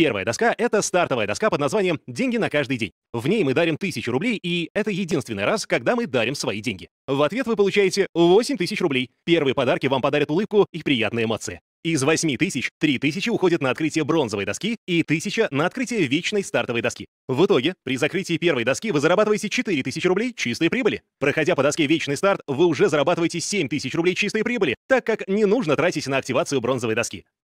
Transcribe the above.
Первая доска — это стартовая доска под названием «Деньги на каждый день». В ней мы дарим 1000 рублей, и это единственный раз, когда мы дарим свои деньги. В ответ вы получаете 8000 рублей. Первые подарки вам подарят улыбку и приятные эмоции. Из 8 тысяч 3 тысячи уходят на открытие бронзовой доски и 1000 на открытие вечной стартовой доски. В итоге, при закрытии первой доски вы зарабатываете 4 тысячи рублей чистой прибыли. Проходя по доске вечный старт, вы уже зарабатываете 7 тысяч рублей чистой прибыли, так как не нужно тратить на активацию бронзовой доски.